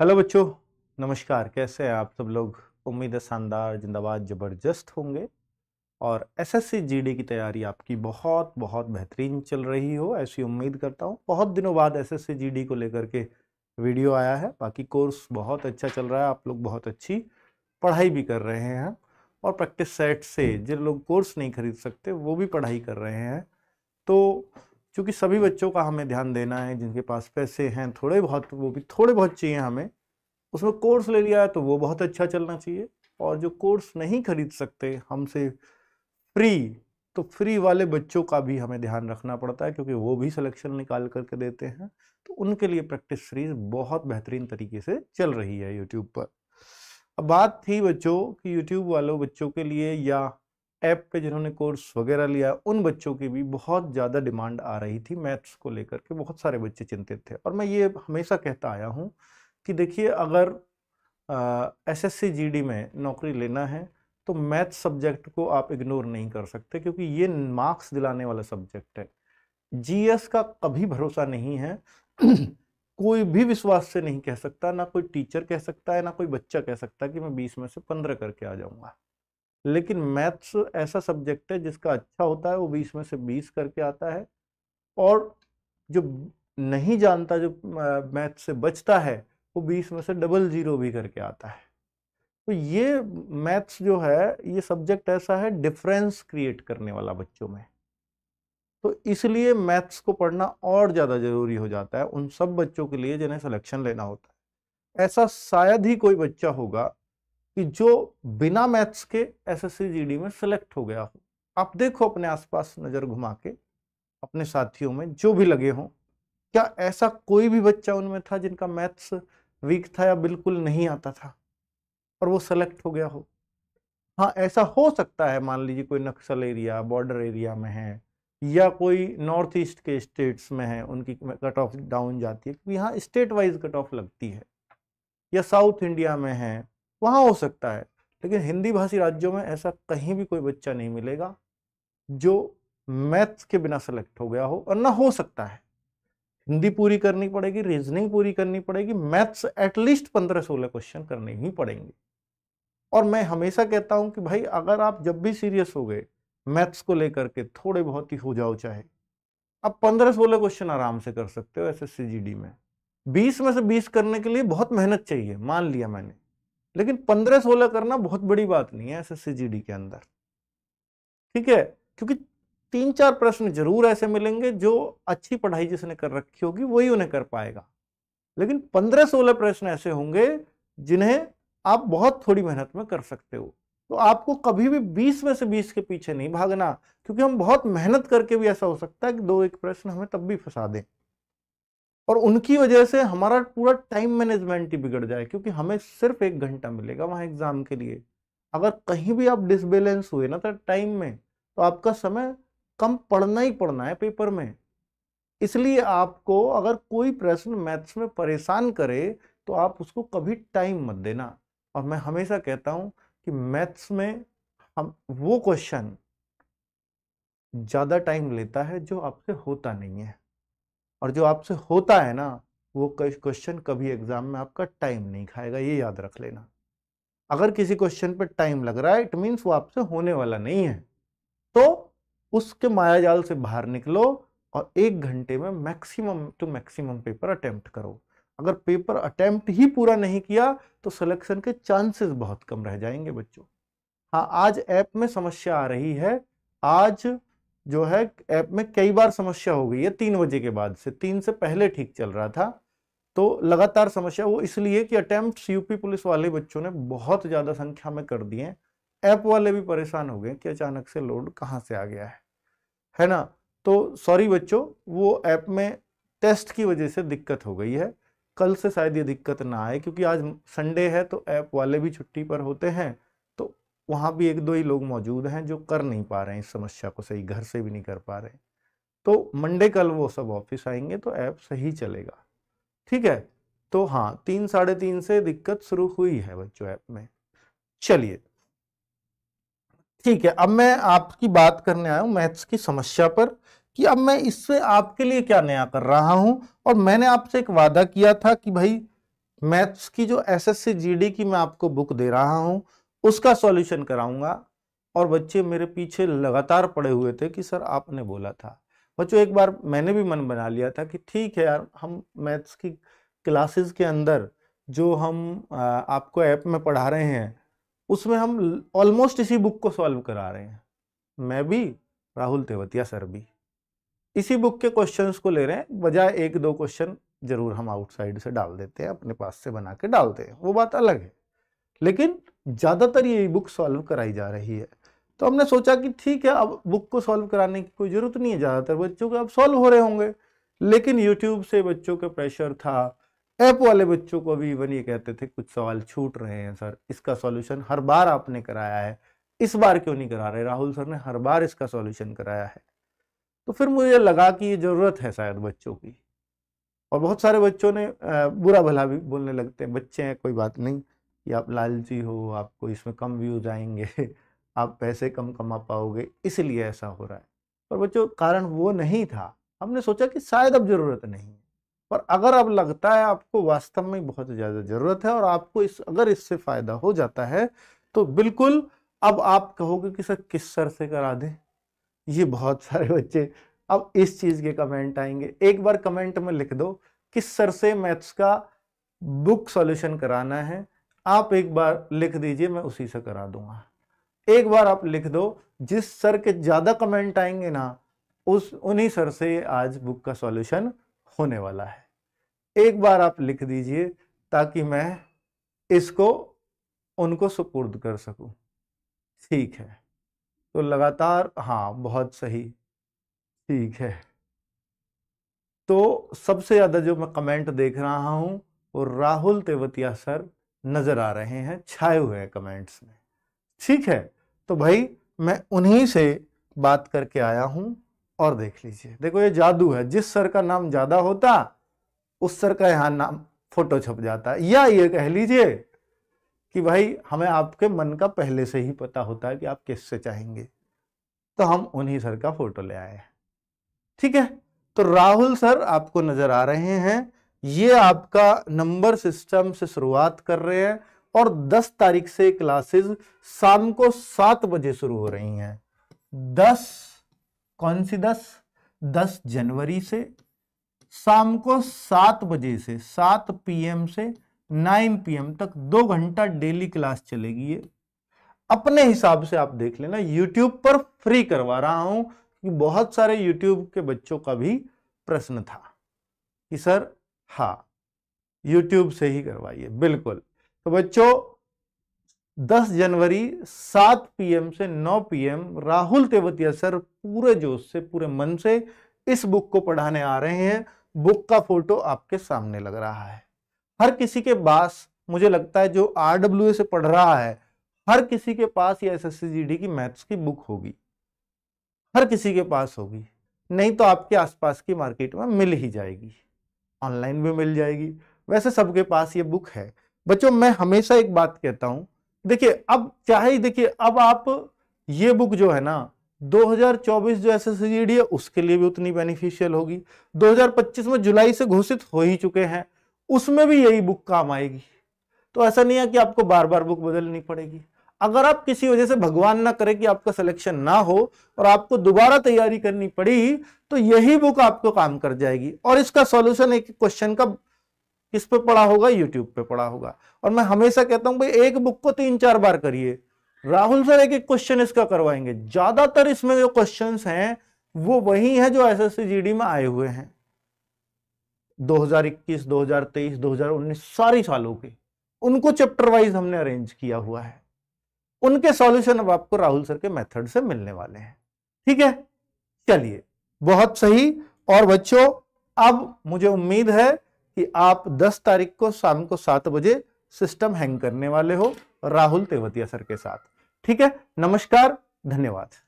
hello बच्चों नमस्कार कैसे हैं आप सब लोग उम्मीद है शानदार जिंदाबाद ज़बरदस्त होंगे और एसएससी जीडी की तैयारी आपकी बहुत बहुत बेहतरीन चल रही हो ऐसी उम्मीद करता हूँ बहुत दिनों बाद एसएससी जीडी को लेकर के वीडियो आया है बाकी कोर्स बहुत अच्छा चल रहा है आप लोग बहुत अच्छी पढ़ाई भी कर रहे हैं और प्रैक्टिस सेट से जिन लोग कोर्स नहीं खरीद सकते वो भी पढ़ाई कर रहे हैं तो क्योंकि सभी बच्चों का हमें ध्यान देना है जिनके पास पैसे हैं थोड़े बहुत वो भी थोड़े बहुत चाहिए हमें उसमें कोर्स ले लिया है तो वो बहुत अच्छा चलना चाहिए और जो कोर्स नहीं खरीद सकते हमसे फ्री तो फ्री वाले बच्चों का भी हमें ध्यान रखना पड़ता है क्योंकि वो भी सिलेक्शन निकाल करके देते हैं तो उनके लिए प्रैक्टिस सीरीज बहुत बेहतरीन तरीके से चल रही है यूट्यूब पर अब बात थी बच्चों की यूट्यूब वालों बच्चों के लिए या ऐप पे जिन्होंने कोर्स वगैरह लिया उन बच्चों की भी बहुत ज़्यादा डिमांड आ रही थी मैथ्स को लेकर के बहुत सारे बच्चे चिंतित थे और मैं ये हमेशा कहता आया हूँ कि देखिए अगर एस एस सी में नौकरी लेना है तो मैथ सब्जेक्ट को आप इग्नोर नहीं कर सकते क्योंकि ये मार्क्स दिलाने वाला सब्जेक्ट है जीएस का कभी भरोसा नहीं है कोई भी विश्वास से नहीं कह सकता ना कोई टीचर कह सकता है ना कोई बच्चा कह सकता है कि मैं बीस में से पंद्रह करके आ जाऊंगा लेकिन मैथ्स ऐसा सब्जेक्ट है जिसका अच्छा होता है वो बीस में से बीस करके आता है और जो नहीं जानता जो मैथ से बचता है वो बीस में से डबल ज़ीरो भी करके आता है तो ये मैथ्स जो है ये सब्जेक्ट ऐसा है डिफरेंस क्रिएट करने वाला बच्चों में तो इसलिए मैथ्स को पढ़ना और ज़्यादा ज़रूरी हो जाता है उन सब बच्चों के लिए जिन्हें सिलेक्शन लेना होता है ऐसा शायद ही कोई बच्चा होगा कि जो बिना मैथ्स के एसएससी जीडी में सिलेक्ट हो गया हो आप देखो अपने आसपास नज़र घुमा के अपने साथियों में जो भी लगे हों क्या ऐसा कोई भी बच्चा उनमें था जिनका मैथ्स वीक था या बिल्कुल नहीं आता था और वो सेलेक्ट हो गया हो हाँ ऐसा हो सकता है मान लीजिए कोई नक्सल एरिया बॉर्डर एरिया में है या कोई नॉर्थ ईस्ट के स्टेट्स में है उनकी कट ऑफ डाउन जाती है क्योंकि यहाँ स्टेट वाइज कट ऑफ लगती है या साउथ इंडिया में है वहाँ हो सकता है लेकिन हिंदी भाषी राज्यों में ऐसा कहीं भी कोई बच्चा नहीं मिलेगा जो मैथ्स के बिना सेलेक्ट हो गया हो और ना हो सकता है हिंदी पूरी करनी पड़ेगी रीजनिंग पूरी करनी पड़ेगी मैथ्स एटलीस्ट पंद्रह सोलह क्वेश्चन करने ही पड़ेंगे और मैं हमेशा कहता हूं कि भाई अगर आप जब भी सीरियस हो गए मैथ्स को लेकर के थोड़े बहुत ही हो जाओ चाहे आप पंद्रह सोलह क्वेश्चन आराम से कर सकते हो एस एस में बीस में से बीस करने के लिए बहुत मेहनत चाहिए मान लिया मैंने लेकिन पंद्रह सोलह करना बहुत बड़ी बात नहीं है एस एस के अंदर ठीक है क्योंकि तीन चार प्रश्न जरूर ऐसे मिलेंगे जो अच्छी पढ़ाई जिसने कर रखी होगी वही उन्हें कर पाएगा लेकिन पंद्रह सोलह प्रश्न ऐसे होंगे जिन्हें आप बहुत थोड़ी मेहनत में कर सकते हो तो आपको कभी भी बीस में से बीस के पीछे नहीं भागना क्योंकि हम बहुत मेहनत करके भी ऐसा हो सकता है कि दो एक प्रश्न हमें तब भी फंसा दें और उनकी वजह से हमारा पूरा टाइम मैनेजमेंट ही बिगड़ जाए क्योंकि हमें सिर्फ एक घंटा मिलेगा वहाँ एग्जाम के लिए अगर कहीं भी आप डिसबैलेंस हुए ना तो टाइम में तो आपका समय कम पढ़ना ही पढ़ना है पेपर में इसलिए आपको अगर कोई प्रश्न मैथ्स में परेशान करे तो आप उसको कभी टाइम मत देना और मैं हमेशा कहता हूँ कि मैथ्स में हम वो क्वेश्चन ज़्यादा टाइम लेता है जो आपसे होता नहीं है और जो आपसे होता है ना वो क्वेश्चन कभी एग्जाम में आपका टाइम नहीं खाएगा ये याद रख लेना अगर किसी क्वेश्चन पर टाइम लग रहा है इट मीन्स वो आपसे होने वाला नहीं है तो उसके मायाजाल से बाहर निकलो और एक घंटे में maximum two maximum paper attempt करो अगर पेपर अटेम्प्ट ही पूरा नहीं किया तो सिलेक्शन के चांसेस बहुत कम रह जाएंगे बच्चों हाँ आज ऐप में समस्या आ रही है आज जो है ऐप में कई बार समस्या हो गई है तीन बजे के बाद से तीन से पहले ठीक चल रहा था तो लगातार समस्या वो इसलिए कि अटैम्प्ट यूपी पुलिस वाले बच्चों ने बहुत ज़्यादा संख्या में कर दिए ऐप वाले भी परेशान हो गए कि अचानक से लोड कहाँ से आ गया है है ना तो सॉरी बच्चों वो ऐप में टेस्ट की वजह से दिक्कत हो गई है कल से शायद ये दिक्कत ना आए क्योंकि आज संडे है तो ऐप वाले भी छुट्टी पर होते हैं वहाँ भी एक दो ही लोग मौजूद हैं जो कर नहीं पा रहे हैं इस समस्या को सही घर से भी नहीं कर पा रहे तो मंडे कल वो सब ऑफिस आएंगे तो ऐप सही चलेगा ठीक है तो हाँ तीन साढ़े तीन से दिक्कत शुरू हुई है बच्चों ऐप में चलिए ठीक है अब मैं आपकी बात करने आया हूँ मैथ्स की समस्या पर कि अब मैं इससे आपके लिए क्या नया कर रहा हूँ और मैंने आपसे एक वादा किया था कि भाई मैथ्स की जो एसएससी जीडी की मैं आपको बुक दे रहा हूँ उसका सॉल्यूशन कराऊंगा और बच्चे मेरे पीछे लगातार पड़े हुए थे कि सर आपने बोला था बच्चों एक बार मैंने भी मन बना लिया था कि ठीक है यार हम मैथ्स की क्लासेस के अंदर जो हम आपको ऐप में पढ़ा रहे हैं उसमें हम ऑलमोस्ट इसी बुक को सॉल्व करा रहे हैं मैं भी राहुल तेवतिया सर भी इसी बुक के क्वेश्चंस को ले रहे हैं बजाय एक दो क्वेश्चन जरूर हम आउटसाइड से डाल देते हैं अपने पास से बना के डालते हैं वो बात अलग है लेकिन ज़्यादातर ये बुक सॉल्व कराई जा रही है तो हमने सोचा कि ठीक है अब बुक को सॉल्व कराने की कोई ज़रूरत नहीं है ज़्यादातर बच्चों के अब सॉल्व हो रहे होंगे लेकिन यूट्यूब से बच्चों का प्रेशर था ऐप वाले बच्चों को भी इवन ये कहते थे कुछ सवाल छूट रहे हैं सर इसका सॉल्यूशन हर बार आपने कराया है इस बार क्यों नहीं करा रहे राहुल सर ने हर बार इसका सॉल्यूशन कराया है तो फिर मुझे लगा कि ये ज़रूरत है शायद बच्चों की और बहुत सारे बच्चों ने बुरा भला भी बोलने लगते हैं बच्चे हैं कोई बात नहीं कि आप लालची हो आपको इसमें कम व्यूज आएंगे आप पैसे कम कमा पाओगे इसलिए ऐसा हो रहा है पर बच्चों कारण वो नहीं था हमने सोचा कि शायद अब ज़रूरत नहीं है पर अगर अब लगता है आपको वास्तव में बहुत ज़्यादा ज़रूरत है और आपको इस अगर इससे फ़ायदा हो जाता है तो बिल्कुल अब आप कहोगे कि सर किस सर से करा दें ये बहुत सारे बच्चे अब इस चीज़ के कमेंट आएंगे एक बार कमेंट में लिख दो किस सर से मैथ्स का बुक सॉल्यूशन कराना है आप एक बार लिख दीजिए मैं उसी से करा दूंगा एक बार आप लिख दो जिस सर के ज़्यादा कमेंट आएंगे ना उस उन्हीं सर से आज बुक का सॉल्यूशन होने वाला है एक बार आप लिख दीजिए ताकि मैं इसको उनको सुपुर्द कर सकूं ठीक है तो लगातार हाँ बहुत सही ठीक है तो सबसे ज़्यादा जो मैं कमेंट देख रहा हूँ वो राहुल तेवतिया सर नज़र आ रहे हैं छाए हुए हैं कमेंट्स में ठीक है तो भाई मैं उन्हीं से बात करके आया हूं और देख लीजिए देखो ये जादू है जिस सर का नाम ज़्यादा होता उस सर का यहाँ नाम फोटो छप जाता है या ये कह लीजिए कि भाई हमें आपके मन का पहले से ही पता होता है कि आप किससे चाहेंगे तो हम उन्हीं सर का फोटो ले आए हैं ठीक है तो राहुल सर आपको नज़र आ रहे हैं ये आपका नंबर सिस्टम से शुरुआत कर रहे हैं और 10 तारीख से क्लासेस शाम को सात बजे शुरू हो रही हैं दस कौन सी दस दस जनवरी से शाम को सात बजे से सात पीएम से नाइन पीएम तक दो घंटा डेली क्लास चलेगी ये अपने हिसाब से आप देख लेना यूट्यूब पर फ्री करवा रहा हूं बहुत सारे यूट्यूब के बच्चों का भी प्रश्न था कि सर हाँ यूट्यूब से ही करवाइए बिल्कुल तो बच्चों 10 जनवरी 7 पीएम से 9 पीएम राहुल तेवतिया सर पूरे जोश से पूरे मन से इस बुक को पढ़ाने आ रहे हैं बुक का फोटो आपके सामने लग रहा है हर किसी के पास मुझे लगता है जो आर से पढ़ रहा है हर किसी के पास ये एस एस की मैथ्स की बुक होगी हर किसी के पास होगी नहीं तो आपके आसपास की मार्केट में मिल ही जाएगी ऑनलाइन भी मिल जाएगी वैसे सबके पास ये बुक है बच्चों मैं हमेशा एक बात कहता हूँ देखिए अब चाहे देखिए अब आप ये बुक जो है ना 2024 जो एस एस है उसके लिए भी उतनी बेनिफिशियल होगी 2025 में जुलाई से घोषित हो ही चुके हैं उसमें भी यही बुक काम आएगी तो ऐसा नहीं है कि आपको बार बार बुक बदलनी पड़ेगी अगर आप किसी वजह से भगवान ना करे कि आपका सिलेक्शन ना हो और आपको दोबारा तैयारी करनी पड़ी तो यही बुक आपको काम कर जाएगी और इसका सॉल्यूशन एक क्वेश्चन का किस पे पढ़ा होगा यूट्यूब पे पढ़ा होगा और मैं हमेशा कहता हूं भाई एक बुक को तीन चार बार करिए राहुल सर एक एक क्वेश्चन इसका करवाएंगे ज्यादातर इसमें जो क्वेश्चन हैं वो वही है जो एस एस में आए हुए हैं 2021, 2023, 2019 सारी सालों के उनको चैप्टर वाइज हमने अरेंज किया हुआ है उनके सॉल्यूशन अब आपको राहुल सर के मेथड से मिलने वाले हैं ठीक है चलिए बहुत सही और बच्चों अब मुझे उम्मीद है कि आप 10 तारीख को शाम को सात बजे सिस्टम हैंग करने वाले हो राहुल तेवतिया सर के साथ ठीक है नमस्कार धन्यवाद